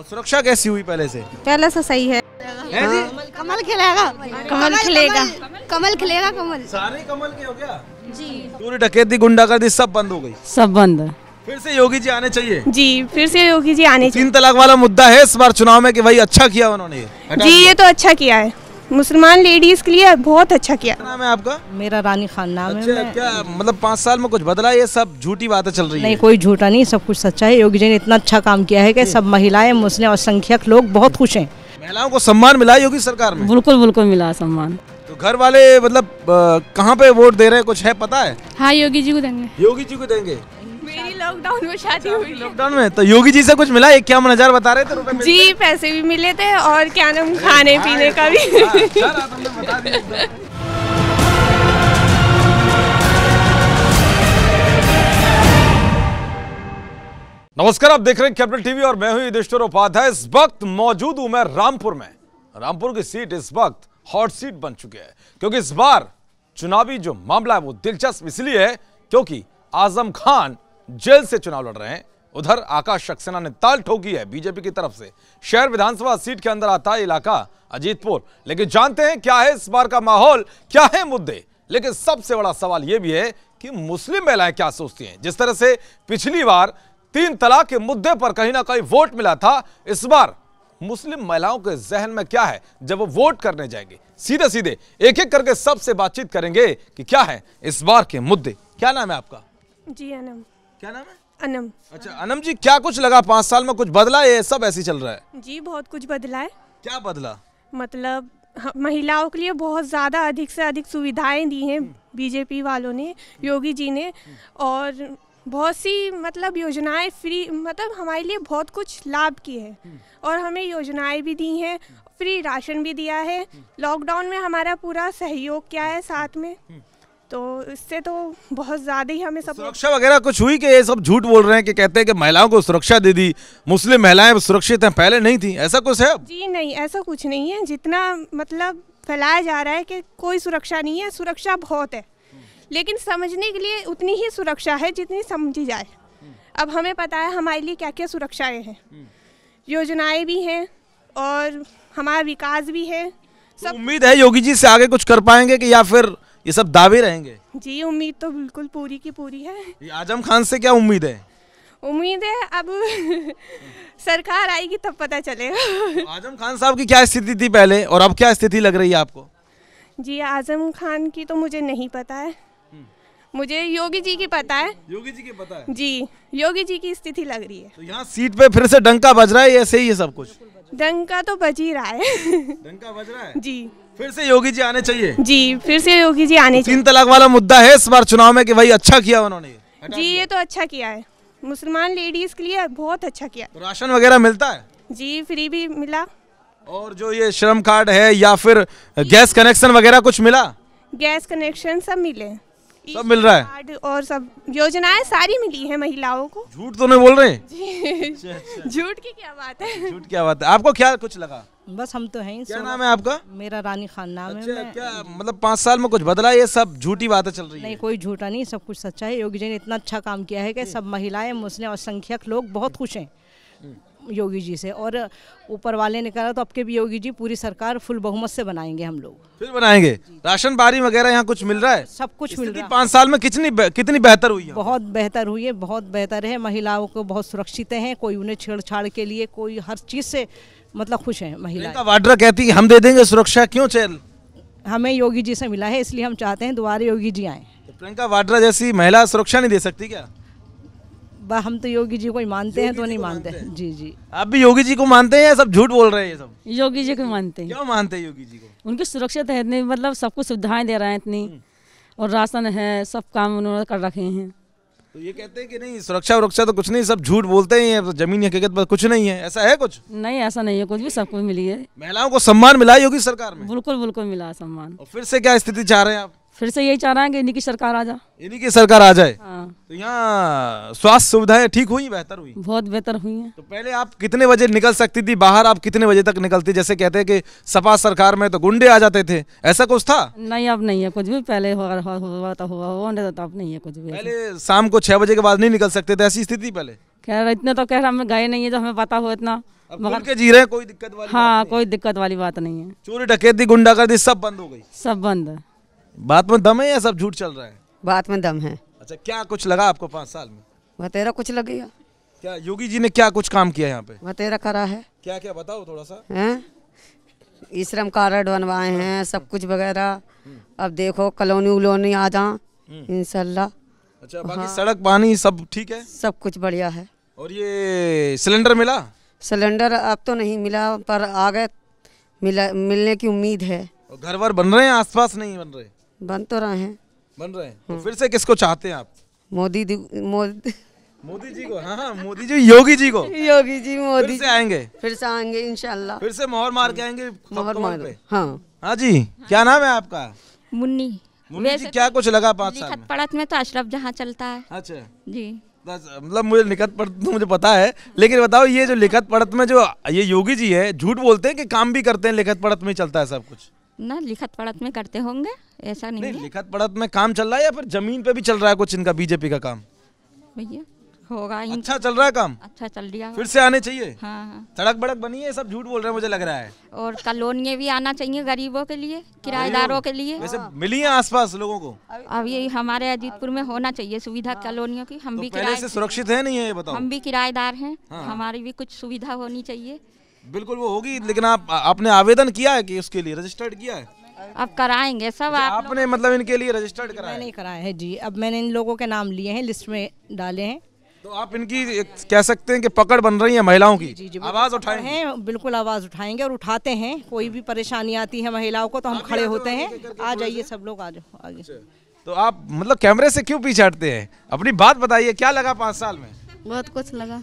और सुरक्षा कैसी हुई पहले से पहले से सही है हैं जी कमल खिलेगा कमल खिलेगा कमल खिलेगा कमल सारे कमल के हो गया जी पूरी डकैती गुंडागर्दी सब बंद हो गई सब बंद फिर से योगी जी आने चाहिए जी फिर से योगी जी आने तीन तलाक वाला मुद्दा है इस बार चुनाव में कि भाई अच्छा किया उन्होंने जी ये तो अच्छा किया है मुसलमान लेडीज़ के लिए बहुत अच्छा किया नाम है आपका मेरा रानी खान नाम अच्छा, है क्या मतलब पाँच साल में कुछ बदला ये सब झूठी बातें चल रही नहीं, है नहीं कोई झूठा नहीं सब कुछ सच्चा है योगी जी ने इतना अच्छा काम किया है कि सब महिलाएं मुस्लिम और संख्यक लोग बहुत खुश हैं महिलाओं को सम्मान मिला योगी सरकार में बिल्कुल बिल्कुल मिला सम्मान तो घर वाले मतलब कहाँ पे वोट दे रहे हैं कुछ है पता है हाँ योगी जी को देंगे योगी जी को देंगे लॉकडाउन में शादी अच्छा, हुई लॉकडाउन में तो योगी जी से कुछ मिला एक क्या नजार बता रहे थे जी पैसे भी मिले थे और क्या नाम खाने पीने का भी नमस्कार आप देख रहे हैं कैपिटल टीवी और मैं हूं युद्धेश्वर उपाध्याय इस वक्त मौजूद हूं मैं रामपुर में रामपुर की सीट इस वक्त हॉट सीट बन चुकी है क्योंकि इस बार चुनावी जो मामला है वो दिलचस्प इसलिए है क्योंकि आजम खान जेल से चुनाव लड़ रहे हैं उधर आकाश सक्सेना ने ताल ठोकी है बीजेपी की तरफ से शहर विधानसभा सीट के अंदर आता है इलाका अजीतपुर लेकिन जानते हैं क्या है इस बार का माहौल क्या है मुद्दे लेकिन सबसे बड़ा सवाल यह भी है कि मुस्लिम महिलाएं क्या सोचती हैं जिस तरह से पिछली बार तीन तलाक के मुद्दे पर कहीं ना कहीं वोट मिला था इस बार मुस्लिम महिलाओं के जहन में क्या है जब वो वोट करने जाएंगे सीधे सीधे एक एक करके सबसे बातचीत करेंगे कि क्या है इस बार के मुद्दे क्या नाम है आपका जी अनम क्या नाम है अनम अच्छा अनम जी क्या कुछ लगा पाँच साल में कुछ बदला है सब ऐसे चल रहा है जी बहुत कुछ बदला है क्या बदला मतलब हाँ, महिलाओं के लिए बहुत ज़्यादा अधिक से अधिक सुविधाएं दी हैं हम्म। बीजेपी वालों ने योगी जी ने और बहुत सी मतलब योजनाएं फ्री मतलब हमारे लिए बहुत कुछ लाभ की है हम्म। और हमें योजनाएं भी दी हैं फ्री राशन भी दिया है हम्म। लॉकडाउन में हमारा पूरा सहयोग किया है साथ में तो इससे तो बहुत ज़्यादा ही हमें सब सुरक्षा वगैरह कुछ हुई कि ये सब झूठ बोल रहे हैं कि कहते हैं कि महिलाओं को सुरक्षा दे दी मुस्लिम महिलाएं सुरक्षित हैं पहले नहीं थी ऐसा कुछ है जी नहीं ऐसा कुछ नहीं है जितना मतलब फैलाया जा रहा है कि कोई सुरक्षा नहीं है सुरक्षा बहुत है लेकिन समझने के लिए उतनी ही सुरक्षा है जितनी समझी जाए अब हमें पता है हमारे लिए क्या क्या सुरक्षाएँ हैं हम्म। योजनाएँ भी हैं और हमारा विकास भी है सब उम्मीद है योगी जी से आगे कुछ कर पाएंगे कि या फिर ये सब दावे रहेंगे जी उम्मीद तो बिल्कुल पूरी की पूरी है आजम खान से क्या उम्मीद है उम्मीद है अब सरकार आएगी तब पता चलेगा तो आजम खान साहब की क्या स्थिति थी पहले और अब क्या स्थिति लग रही है आपको जी आजम खान की तो मुझे नहीं पता है हम्म। मुझे योगी जी की पता है योगी जी की पता है जी योगी जी की स्थिति लग रही है तो यहाँ सीट पे फिर से डंका बज रहा है ऐसे ही है सब कुछ डंका तो बज ही रहा है डंका बज रहा है जी फिर से योगी जी आने चाहिए जी फिर से योगी जी आने तीन तलाक वाला मुद्दा है इस बार चुनाव में कि भाई अच्छा किया उन्होंने जी ये तो अच्छा किया है मुसलमान लेडीज के लिए बहुत अच्छा किया तो राशन वगैरह मिलता है जी फ्री भी मिला और जो ये श्रम कार्ड है या फिर गैस कनेक्शन वगैरह कुछ मिला गैस कनेक्शन सब मिले सब मिल रहा है और सब योजनाएं सारी मिली है महिलाओं को झूठ तो नहीं बोल रहे अच्छा, अच्छा। झूठ की क्या बात है झूठ क्या बात है आपको क्या कुछ लगा बस हम तो हैं क्या नाम है आपका मेरा रानी खान नाम अच्छा, है क्या मतलब पाँच साल में कुछ बदला ये सब झूठी बातें चल रही है नहीं कोई झूठा नहीं सब कुछ सच्चा है योगी जी ने इतना अच्छा काम किया है कि हम्म। सब महिलाएं मुस्लिम और संख्यक लोग बहुत खुश हैं हम्म। योगी जी से और ऊपर वाले ने कहा तो अब के भी योगी जी पूरी सरकार फुल बहुमत से बनाएंगे हम लोग फिर बनाएंगे राशन बारी वगैरह यहाँ कुछ मिल रहा है सब कुछ मिल रहा है पाँच साल में कितनी कितनी बेहतर हुई है बहुत बेहतर हुई है बहुत बेहतर है महिलाओं को बहुत सुरक्षित है कोई उन्हें छेड़छाड़ के लिए कोई हर चीज़ से मतलब खुश है महिला वाड्रा कहती है हम दे देंगे सुरक्षा क्यों चेल हमें योगी जी से मिला है इसलिए हम चाहते हैं दोबारा योगी जी आए तो प्रियंका वाड्रा जैसी महिला सुरक्षा नहीं दे सकती क्या हम तो योगी जी को ही मानते हैं तो नहीं मानते हैं जी जी आप भी योगी जी को मानते हैं या सब झूठ बोल रहे हैं ये सब योगी जी को मानते हैं क्यों मानते हैं योगी जी को उनकी सुरक्षित तो है इतनी मतलब सबको सुविधाएं दे रहे हैं इतनी हम्म। और राशन है सब काम उन्होंने कर रखे हैं तो ये कहते हैं कि नहीं सुरक्षा वरक्षा तो कुछ नहीं सब झूठ बोलते ही है जमीन हकीकत पर कुछ नहीं है ऐसा है कुछ नहीं ऐसा नहीं है कुछ भी सबको मिली है महिलाओं को सम्मान मिला योगी सरकार में बिल्कुल बिल्कुल मिला सम्मान और फिर से क्या स्थिति चाह रहे हैं आप फिर से यही चाह रहे हैं कि इन्हीं की सरकार आ जाए इन्हीं की सरकार आ जाए हाँ तो यहाँ स्वास्थ्य सुविधाएं ठीक हुई बेहतर हुई बहुत बेहतर हुई है तो पहले आप कितने बजे निकल सकती थी बाहर आप कितने बजे तक निकलती जैसे कहते हैं कि सपा सरकार में तो गुंडे आ जाते थे ऐसा कुछ था नहीं अब नहीं है कुछ भी पहले हुआ तो नहीं तो अब नहीं है कुछ भी पहले शाम को छह बजे के बाद नहीं निकल सकते थे ऐसी स्थिति पहले कह रहे इतने तो कह रहे हमें गए नहीं है जो हमें पता हो इतना मगर के जी रहे कोई दिक्कत वाली हाँ कोई दिक्कत वाली बात नहीं है चोरी डकैती गुंडागर्दी सब बंद हो गई सब बंद है बात में दम है या सब झूठ चल रहा है बात में दम है अच्छा क्या कुछ लगा आपको पाँच साल में बतेरा कुछ लगेगा क्या योगी जी ने क्या कुछ काम किया यहाँ पे बतेरा करा है क्या क्या बताओ थोड़ा सा हैं श्रम कार्ड बनवाए हैं सब कुछ वगैरह अब देखो कलोनी उलोनी आ जा हम्म। इनशाला अच्छा बाकी हाँ। सड़क पानी सब ठीक है सब कुछ बढ़िया है और ये सिलेंडर मिला सिलेंडर अब तो नहीं मिला पर आ गए मिला मिलने की उम्मीद है घर वर बन रहे हैं आसपास नहीं बन रहे बन तो रहे हैं बन रहे हैं तो हाँ। फिर से किसको चाहते हैं आप मोदी मोदी मोदी जी को हाँ, हाँ मोदी जी योगी जी को योगी जी मोदी फिर से आएंगे फिर से आएंगे इनशाला फिर से मोहर मार के आएंगे तो मोहर मार हाँ हाँ जी क्या नाम है आपका मुन्नी मुन्नी जी क्या तो कुछ लगा पाँच साल में पड़त में तो अशरफ जहाँ चलता है अच्छा जी मतलब मुझे लिखत पढ़त तो मुझे पता है लेकिन बताओ ये जो लिखत पढ़त में जो ये योगी जी है झूठ बोलते हैं कि काम भी करते हैं लिखत पढ़त में चलता है सब कुछ ना लिखत पढ़त में करते होंगे ऐसा नहीं, नहीं लिखत पढ़त में काम चल रहा है या फिर जमीन पे भी चल रहा है कुछ इनका बीजेपी का काम भैया होगा अच्छा चल रहा है काम अच्छा चल रहा है फिर से आने चाहिए हाँ सड़क हाँ। बड़क बनी है सब झूठ बोल रहे हैं मुझे लग रहा है और कॉलोनिया भी आना चाहिए गरीबों के लिए किराएदारों के लिए वैसे मिली है आसपास लोगों को अब ये हमारे अजीतपुर में होना चाहिए सुविधा हाँ। कॉलोनियों की हम तो भी सुरक्षित है नहीं है हम भी किराएदार है हाँ। हमारी भी कुछ सुविधा होनी चाहिए बिल्कुल वो होगी लेकिन आप आपने आवेदन किया है कि उसके लिए रजिस्टर्ड किया है अब कराएंगे सब अच्छा, आप आपने मतलब इनके लिए रजिस्टर्ड कराया नहीं कराया है जी अब मैंने इन लोगों के नाम लिए हैं लिस्ट में डाले हैं तो आप इनकी कह सकते हैं कि पकड़ बन रही है महिलाओं की जी जी आवाज उठाए हैं बिल्कुल आवाज उठाएंगे और उठाते हैं कोई भी परेशानी आती है महिलाओं को तो हम खड़े होते हैं आ जाइए सब लोग आ जाओ आगे तो आप मतलब कैमरे से क्यों पीछे हटते हैं अपनी बात बताइए क्या लगा पाँच साल में बहुत कुछ लगा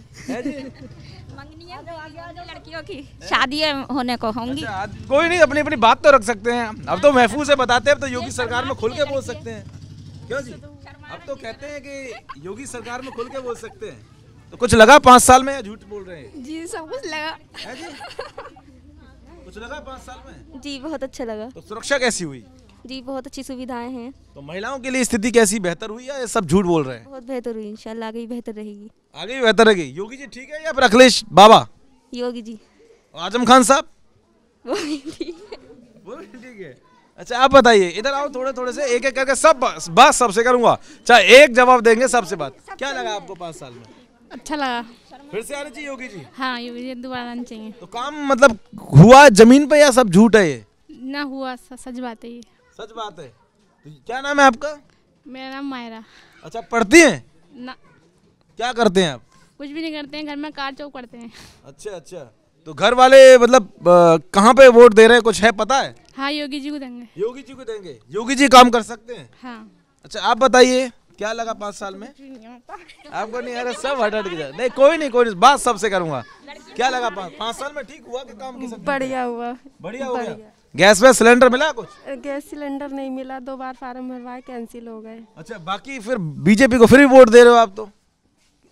लड़कियों की शादी होने को होंगी अच्छा, कोई नहीं अपनी अपनी बात तो रख सकते हैं अब तो महफूज है बताते हैं अब तो योगी सरकार में खुल के बोल सकते हैं क्यों जी अब तो कहते हैं कि योगी सरकार में खुल के बोल सकते हैं तो कुछ लगा पाँच साल में या झूठ बोल रहे हैं जी सब कुछ लगा कुछ लगा पाँच साल में जी बहुत अच्छा लगा तो सुरक्षा कैसी हुई जी बहुत अच्छी सुविधाएं हैं तो महिलाओं के लिए स्थिति कैसी बेहतर हुई या सब झूठ बोल रहे हैं बहुत बेहतर हुई इंशाल्लाह आगे बेहतर रहेगी आगे भी बेहतर रहेगी योगी जी ठीक है या फिर अखिलेश बाबा योगी जी आजम खान साहब वो भी ठीक है ठीक है अच्छा आप बताइए इधर आओ थोड़े थोड़े से एक एक करके सब बात सबसे करूंगा चाहे एक जवाब देंगे सबसे बात क्या लगा आपको पाँच साल में अच्छा लगा फिर से आना चाहिए योगी जी हाँ योगी जी दोबारा आना चाहिए तो काम मतलब हुआ जमीन पे या सब झूठ है ये ना हुआ सच बात है ये सच बात है तो क्या नाम है आपका मेरा नाम मायरा अच्छा पढ़ती हैं ना क्या करते हैं आप कुछ भी नहीं करते हैं घर में कार चौक करते हैं अच्छा अच्छा तो घर वाले मतलब कहाँ पे वोट दे रहे हैं कुछ है पता है हाँ योगी जी को देंगे योगी जी को देंगे योगी जी काम कर सकते हैं हाँ अच्छा आप बताइए क्या लगा पाँच साल में आपको नहीं अरे सब हट हट के जाए नहीं कोई नहीं कोई नहीं बात सबसे करूंगा क्या लगा पाँच पाँच साल में ठीक हुआ कि काम बढ़िया हुआ बढ़िया हो गया गैस में सिलेंडर मिला कुछ गैस सिलेंडर नहीं मिला दो बार फार्म भरवाए कैंसिल हो गए अच्छा बाकी फिर बीजेपी को फिर भी वोट दे रहे हो आप तो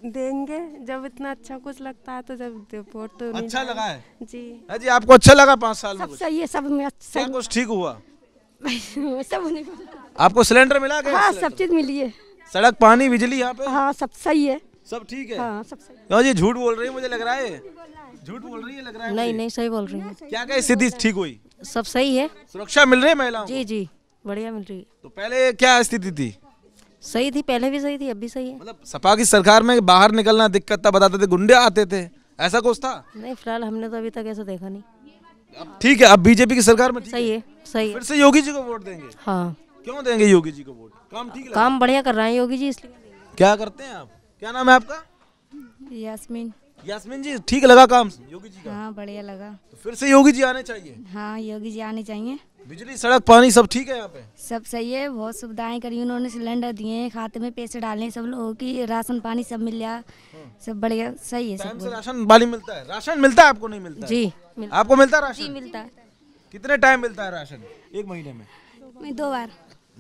देंगे जब इतना अच्छा कुछ लगता है तो जब वोट तो अच्छा लगा है जी हाँ जी आपको अच्छा लगा पाँच साल सब सही है सब में अच्छा कुछ ठीक हुआ सब आपको सिलेंडर मिला गया हाँ सब चीज मिली है सड़क पानी बिजली यहाँ पे हाँ सब सही है सब ठीक है हाँ सब सही हाँ जी झूठ बोल रही है मुझे लग रहा है झूठ बोल रही है लग रहा है नहीं नहीं सही बोल रही है क्या क्या स्थिति ठीक हुई सब सही है सुरक्षा मिल रही है महिलाओं जी जी बढ़िया मिल रही है तो पहले क्या स्थिति थी सही थी पहले भी सही थी अब भी सही है मतलब सपा की सरकार में बाहर निकलना दिक्कत था बताते थे गुंडे आते थे ऐसा कुछ था नहीं फिलहाल हमने तो अभी तक ऐसा देखा नहीं ठीक है अब बीजेपी की सरकार में सही है सही है फिर से योगी जी को वोट देंगे हाँ क्यों देंगे योगी जी को वोट काम ठीक काम बढ़िया कर रहे हैं योगी जी इसलिए क्या करते हैं आप क्या नाम है आपका यासमीन यास्मिन जी ठीक लगा काम योगी जी का हाँ बढ़िया लगा तो फिर से योगी जी आने चाहिए हाँ योगी जी आने चाहिए बिजली सड़क पानी सब ठीक है यहाँ पे सब सही है बहुत सुविधाएं करी उन्होंने सिलेंडर दिए खाते में पैसे डाले सब लोगों की राशन पानी सब मिल गया हाँ। सब बढ़िया सही है सब से राशन पानी मिलता है राशन मिलता है आपको नहीं मिलता जी आपको मिलता है राशन मिलता है कितने टाइम मिलता है राशन एक महीने में दो बार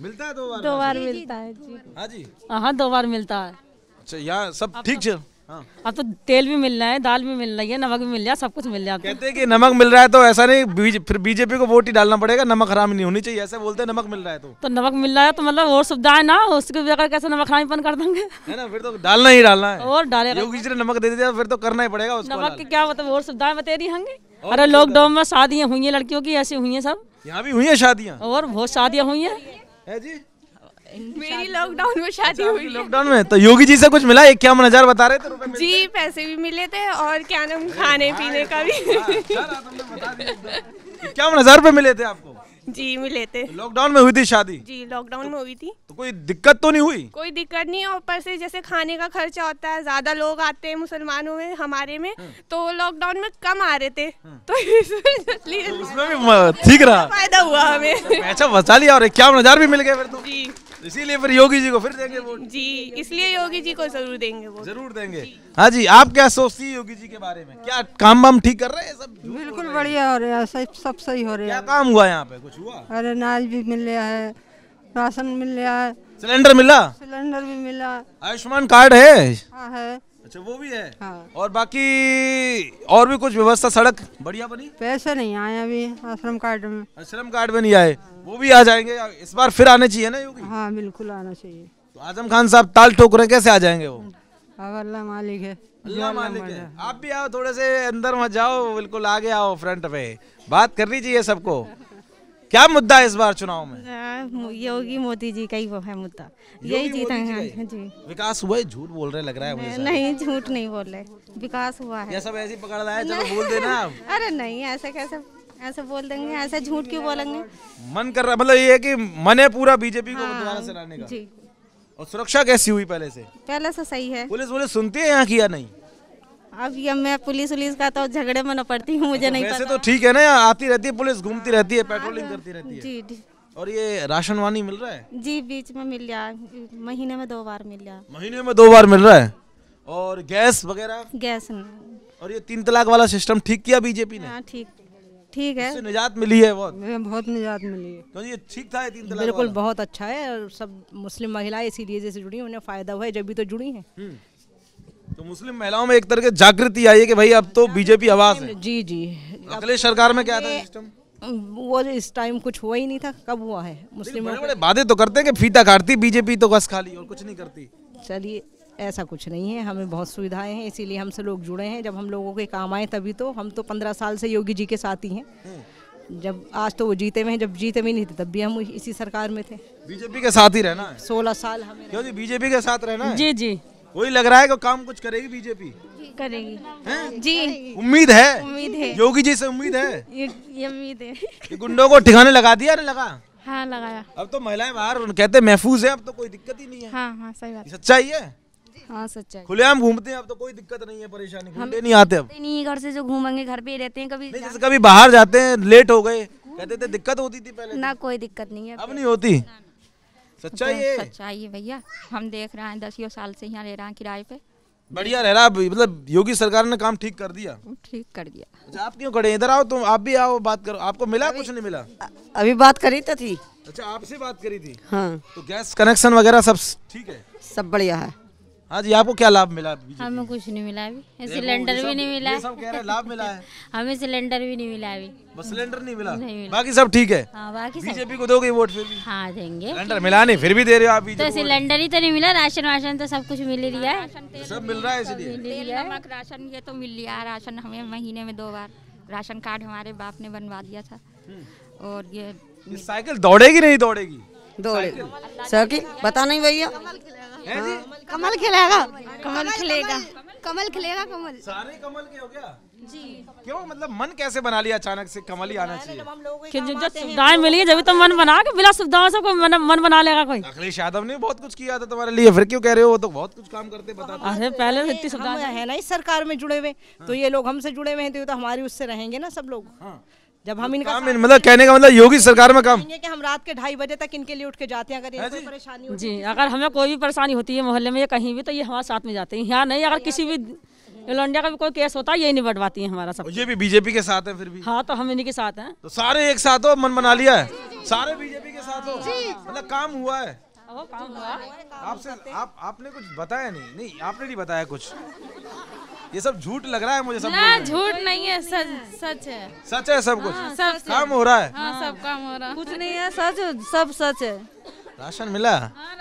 मिलता है दो बार दो बार मिलता है जी हाँ जी हाँ दो बार मिलता है अच्छा यहाँ सब ठीक है तो- हाँ। अब तो तेल भी मिल रहा है दाल भी मिल रही है नमक भी मिल रहा है सब कुछ मिल जाता है कहते हैं कि नमक मिल रहा है तो ऐसा नहीं बीज, फिर बीजेपी को वोट ही डालना पड़ेगा नमक हराम नहीं होनी चाहिए ऐसे बोलते हैं नमक मिल रहा है तो तो नमक मिल रहा है तो मतलब और सुविधाएं ना उसके बगैर कैसे नमक हरामीपन कर देंगे है ना फिर तो डालना ही डालना है और डालेगा नमक दे दिया फिर तो करना ही पड़ेगा नमक की क्या मतलब और सुविधाएं बता रही होंगे अरे लॉकडाउन में शादियाँ हुई है लड़कियों की ऐसी हुई है सब यहाँ भी हुई है शादियाँ और बहुत शादियाँ हुई है जी मेरी लॉकडाउन में शादी अच्छा, हुई लॉकडाउन में तो योगी जी से कुछ मिला क्या हजार बता रहे थे जी पैसे भी मिले थे और क्या नाम खाने पीने का भी क्या हजार रुपये मिले थे आपको जी मिले थे लॉकडाउन तो में हुई थी शादी जी लॉकडाउन तो, में हुई थी तो कोई दिक्कत तो नहीं हुई कोई दिक्कत नहीं है ऊपर से जैसे खाने का खर्चा होता है ज्यादा लोग आते हैं मुसलमानों में हमारे में हम्म। तो लॉकडाउन में कम आ रहे थे हम्म। तो, तो ठीक रहा फायदा हुआ हमें अच्छा बचा लिया और क्या नजार भी मिल गया फिर तो जी इसीलिए फिर योगी जी को फिर देंगे वोट जी इसलिए योगी जी को जरूर देंगे वोट जरूर देंगे हाँ जी आप क्या सोचती है योगी जी के बारे में क्या काम वाम ठीक कर रहे हैं सब बिल्कुल बढ़िया हो रहा है सब सब सही हो रहा है क्या काम हुआ यहाँ पे कुछ हुआ अरे अनाज भी मिल रहा है राशन मिल रहा है सिलेंडर मिला सिलेंडर भी मिला आयुष्मान कार्ड है हाँ है अच्छा वो भी है हाँ। और बाकी और भी कुछ व्यवस्था सड़क बढ़िया बनी पैसे नहीं आए अभी आश्रम कार्ड में आश्रम कार्ड में नहीं आए हाँ। वो भी आ जाएंगे इस बार फिर आने चाहिए ना योगी हाँ बिल्कुल आना चाहिए तो आजम खान साहब ताल ठोक रहे कैसे आ जाएंगे वो अल्लाह मालिक है अल्लाह मालिक है आप भी आओ थोड़े से अंदर मत जाओ बिल्कुल आगे आओ फ्रंट पे बात करनी चाहिए सबको क्या मुद्दा है इस बार चुनाव में योगी मोदी जी का ही वो है मुद्दा यही जीतेंगे हाँ जी विकास हुआ है झूठ बोल रहे लग रहा है मुझे नहीं झूठ नहीं बोल रहे विकास हुआ है सब ऐसे पकड़ रहा है चलो बोल देना अरे नहीं ऐसा कैसे ऐसा बोल देंगे ऐसा झूठ क्यों बोलेंगे मन कर रहा मतलब ये है की मन है पूरा बीजेपी को हाँ, सुरक्षा कैसी हुई पहले ऐसी पहले ऐसी सही है पुलिस बोले सुनती है यहाँ की या नहीं अब ये मैं पुलिस उलिस का तो झगड़े में न पड़ती हूँ मुझे नहीं वैसे तो ठीक है ना आती रहती है पुलिस घूमती रहती है पेट्रोलिंग करती रहती है जी जी और ये राशन वानी मिल रहा है जी बीच में मिल रहा महीने में दो बार मिल जा महीने में दो बार मिल रहा है और गैस वगैरह गैस और ये तीन तलाक वाला सिस्टम ठीक किया बीजेपी ने हाँ, ठीक ठीक है निजात मिली है बहुत बहुत निजात मिली है तो ये ठीक था ये तीन तलाक बिल्कुल बहुत अच्छा है और सब मुस्लिम महिलाएं इसीलिए जैसे जुड़ी उन्हें फायदा हुआ है जब भी तो जुड़ी है हम्म। तो मुस्लिम महिलाओं में एक तरह की जागृति आई है कि भाई अब तो बीजेपी आवाज है जी जी अखिलेश सरकार में क्या था सिस्टम वो इस टाइम कुछ हुआ ही नहीं था कब हुआ है मुस्लिम बड़े वादे तो करते हैं कि फीता काटती बीजेपी तो बस खाली और कुछ नहीं करती चलिए ऐसा कुछ नहीं है हमें बहुत सुविधाएं हैं इसीलिए हमसे लोग जुड़े हैं जब हम लोगों के काम आए तभी तो हम तो पंद्रह साल से योगी जी के साथ ही हैं हम्म। जब आज तो वो जीते में हैं जब जीते भी नहीं थे तब भी हम इसी सरकार में थे बीजेपी के साथ ही रहना है सोलह साल हमें बीजेपी के साथ रहना जी जी वही लग रहा है कि काम कुछ करेगी बीजेपी करेगी जी उम्मीद है उम्मीद है योगी जी से उम्मीद है उम्मीद है गुंडों को ठिकाने लगा दिया ना लगा हाँ लगाया अब तो महिलाएं बाहर कहते हैं महफूज है अब तो कोई दिक्कत ही नहीं है हाँ हाँ सही बात सच्चाई है हाँ सच्चाई खुलेआम घूमते हैं अब तो कोई दिक्कत नहीं है परेशानी घूमते नहीं आते अब नहीं घर से जो घूमेंगे घर पे ही रहते हैं कभी जैसे कभी बाहर जाते हैं लेट हो गए कहते थे दिक्कत होती थी पहले ना तो। कोई दिक्कत नहीं है अब नहीं होती सच्चाई है सच्चाई है भैया हम देख रहे हैं दसियों साल से यहाँ ले रहे हैं किराए पे बढ़िया रह रहा मतलब योगी सरकार ने काम ठीक कर दिया ठीक कर दिया अच्छा आप क्यों खड़े इधर आओ तुम आप भी आओ बात करो आपको मिला कुछ नहीं मिला अभी बात करी तो थी अच्छा आपसे बात करी थी हाँ तो गैस कनेक्शन वगैरह सब ठीक है सब बढ़िया है हाँ जी आपको क्या लाभ मिला हमें कुछ नहीं मिला अभी सिलेंडर भी नहीं मिला सब कह रहे लाभ मिला है हमें सिलेंडर भी नहीं मिला अभी सिलेंडर नहीं मिला नहीं मिला बाकी सब ठीक है हाँ, बाकी बीजेपी को दोगे वोट फिर भी हाँ देंगे सिलेंडर मिला नहीं फिर भी दे रहे हो आप तो सिलेंडर ही तो नहीं मिला राशन वाशन तो सब कुछ मिल ही रहा है तो सब मिल रहा है इसलिए राशन ये तो मिल रहा है राशन हमें महीने में दो बार राशन कार्ड हमारे बाप ने बनवा दिया था हम्म। और ये साइकिल दौड़ेगी नहीं दौड़ेगी दौड़ेगी साइकिल बता नहीं भैया कमल खिलेगा कमल खिलेगा कमल खिलेगा कमल सारे कमल के हो गया जी क्यों मतलब मन कैसे बना लिया अचानक से कमल ही आना चाहिए कि तो जब सुविधाएं मिली है जब तो मन बना के बिना सुविधाओं से कोई मन, मन बना लेगा कोई अखिलेश यादव ने बहुत कुछ किया था तुम्हारे लिए फिर क्यों कह रहे हो वो तो बहुत कुछ काम करते बताते अरे पहले तो इतनी सुविधा है ना इस सरकार में जुड़े हुए तो हाँ। ये लोग हमसे जुड़े हुए हैं तो, तो हमारी उससे रहेंगे ना सब लोग हाँ। जब हम तो इनका काम इन, मतलब कहने का मतलब योगी सरकार में काम कि हम रात के ढाई बजे तक इनके लिए उठ के जाते हैं अगर इनको परेशानी होती जी अगर हमें कोई भी परेशानी होती है मोहल्ले में या कहीं भी तो ये हमारे साथ में जाते हैं यहाँ नहीं अगर तो किसी भी इंडिया का भी कोई केस होता है यही बढ़वाती है हमारा सब ये भी बीजेपी के साथ है फिर भी हाँ तो हम इन्हीं के साथ हैं तो सारे एक साथ हो मन बना लिया है सारे बीजेपी के साथ हो मतलब काम हुआ है काम तो हुआ आपसे आप आपने कुछ बताया नहीं नहीं आपने नहीं बताया कुछ ये सब झूठ लग रहा है मुझे सब ना झूठ नहीं है सच सच है सच है सब कुछ हाँ, सब काम हो रहा है हाँ, सब काम हो रहा है कुछ नहीं है सच सब सच है राशन मिला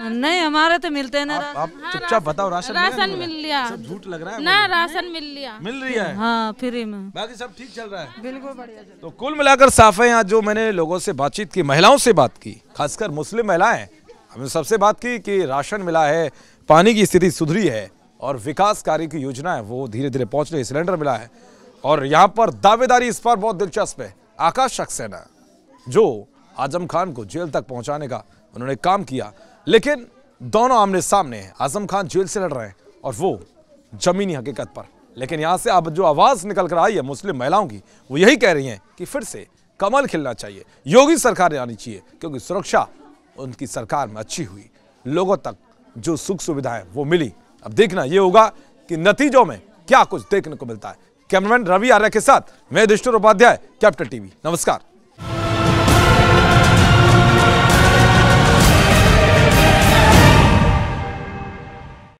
नहीं हमारे तो मिलते हैं ना आप, आप हाँ, चुपचाप बताओ राशन राशन मिल लिया सब झूठ लग रहा है ना राशन मिल लिया मिल रही है हाँ फ्री में बाकी सब ठीक चल रहा है बिल्कुल बढ़िया तो कुल मिलाकर साफ है यहाँ जो मैंने लोगों से बातचीत की महिलाओं से बात की खासकर मुस्लिम महिलाएं हमने सबसे बात की कि राशन मिला है पानी की स्थिति सुधरी है और विकास कार्य की योजना है वो धीरे धीरे पहुंच रही है सिलेंडर मिला है और यहाँ पर दावेदारी इस पर बहुत दिलचस्प है आकाश सक्सेना जो आजम खान को जेल तक पहुंचाने का उन्होंने काम किया लेकिन दोनों आमने सामने हैं आजम खान जेल से लड़ रहे हैं और वो जमीनी हकीकत पर लेकिन यहाँ से अब जो आवाज़ निकल कर आई है मुस्लिम महिलाओं की वो यही कह रही हैं कि फिर से कमल खिलना चाहिए योगी सरकार आनी चाहिए क्योंकि सुरक्षा उनकी सरकार में अच्छी हुई लोगों तक जो सुख सुविधाएं वो मिली अब देखना ये होगा कि नतीजों में क्या कुछ देखने को मिलता है कैमरामैन रवि आर्य के साथ मैं दृष्टि उपाध्याय कैप्टन टीवी नमस्कार